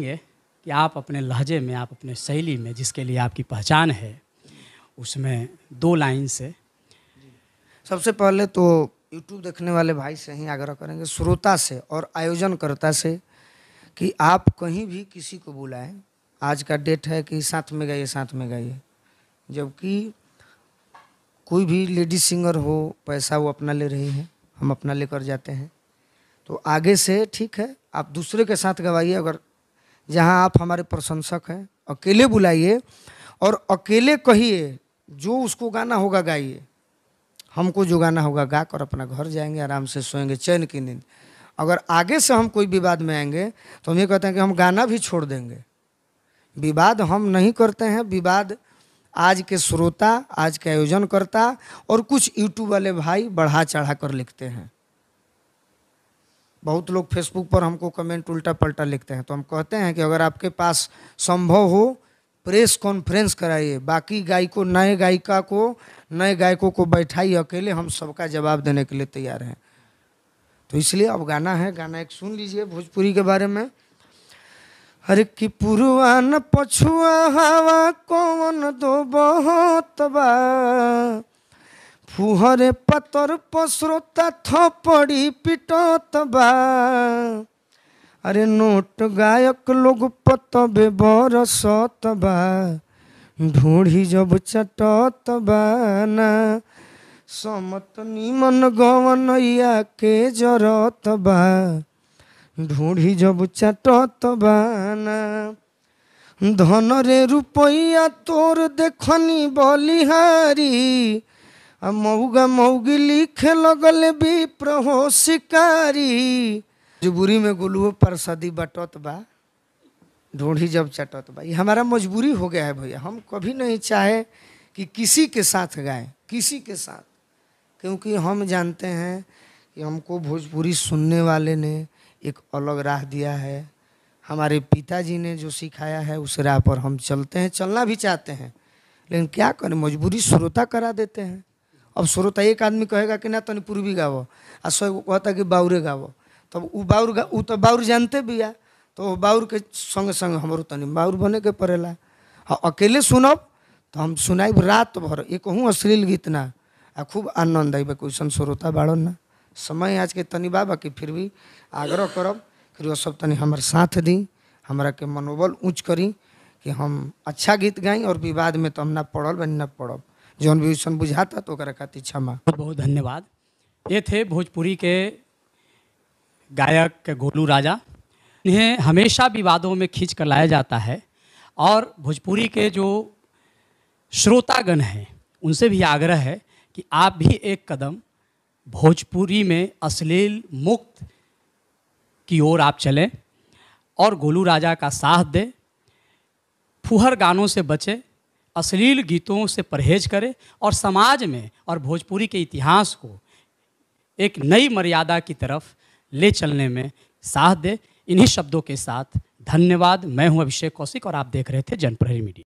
चाहेंगे कि आप अपने लहजे में आप अपने शैली में जिसके लिए आपकी पहचान है उसमें दो लाइन से सबसे पहले तो यूट्यूब देखने वाले भाई से ही आग्रह करेंगे श्रोता से और आयोजनकर्ता से कि आप कहीं भी किसी को बुलाएं आज का डेट है कि साथ में गाइए साथ में गाइए जबकि कोई भी लेडी सिंगर हो पैसा वो अपना ले रही है हम अपना लेकर जाते हैं तो आगे से ठीक है आप दूसरे के साथ गवाइए अगर जहाँ आप हमारे प्रशंसक हैं अकेले बुलाइए और अकेले कहिए जो उसको गाना होगा गाइए हमको जो गाना होगा गा कर अपना घर जाएंगे आराम से सोएंगे चैन की नींद अगर आगे से हम कोई विवाद में आएंगे तो हम ये कहते हैं कि हम गाना भी छोड़ देंगे विवाद हम नहीं करते हैं विवाद आज के श्रोता आज के आयोजनकर्ता और कुछ यूट्यूब वाले भाई बढ़ा चढ़ा कर लिखते हैं बहुत लोग फेसबुक पर हमको कमेंट उल्टा पलटा लिखते हैं तो हम कहते हैं कि अगर आपके पास संभव हो प्रेस कॉन्फ्रेंस कराइए बाकी गायकों नए गायिका को नए गायकों को बैठाइए अकेले हम सबका जवाब देने के लिए तैयार हैं तो इसलिए अब गाना है गाना एक सुन लीजिए भोजपुरी के बारे में अरे कि पुरुआ न पछुआ हवा कौन दो बहुत बा ଫୁହରେ ପାତର ପଶ୍ରୋତା ଥପଡ଼ି ପିଟତବା ଆରେ ନୋଟ ଗାୟକ ଲୋକ ପତବେ ବର ସତବା ଢୁଢ଼ି ଜବ ଚାଟତବା ନା ସମତ ନିମନ ଗମନ ଇଆକେ ଜରତବା ଢୁଢ଼ି ଜବ ଚାଟତବା ନା ଧନରେ ରୂପୟା ତୋର ଦେଖନି ବଲିହାରି मऊगा मऊगी लिखे लगल विप्र शिकारी मजबूरी में गोलुओ परसदी बटत बा ढूंढी जब चटत बा ये हमारा मजबूरी हो गया है भैया हम कभी नहीं चाहे कि किसी के साथ गाए किसी के साथ क्योंकि हम जानते हैं कि हमको भोजपुरी सुनने वाले ने एक अलग राह दिया है हमारे पिताजी ने जो सिखाया है उस राह पर हम चलते हैं चलना भी चाहते हैं लेकिन क्या करें मजबूरी श्रोता करा देते हैं अब श्रोता तो एक आदमी कहेगा कि ना तनी पूर्वी गाओ आ सब कहता कि बाउरे गाव तब उ बाउर गा उ तो बाउर जानते भी आ तो बाउर के संग संग हमारो तनी बाउर बने के पड़ेला हाँ अकेले सुनब तो हम सुनाइब रात भर एक हूँ अश्लील गीत ना आ खूब आनंद आइब कैसन श्रोता बाड़न ना समय आज के तनि बाबा फिर भी आग्रह करब फिर वो सब तनि हमारे साथ दी हमारा के मनोबल ऊँच करी कि हम अच्छा गीत गाई और विवाद में तो हम ना पढ़ल बनी ना पढ़ब जौन भी उसमें बुझाता तो खाती क्षमा बहुत बहुत धन्यवाद ये थे भोजपुरी के गायक के गोलू राजा इन्हें हमेशा विवादों में खींच कर लाया जाता है और भोजपुरी के जो श्रोतागण हैं उनसे भी आग्रह है कि आप भी एक कदम भोजपुरी में अश्लील मुक्त की ओर आप चलें और गोलू राजा का साथ दें फुहर गानों से बचें अश्लील गीतों से परहेज करें और समाज में और भोजपुरी के इतिहास को एक नई मर्यादा की तरफ ले चलने में साथ दे इन्हीं शब्दों के साथ धन्यवाद मैं हूं अभिषेक कौशिक और आप देख रहे थे जनप्रहरी मीडिया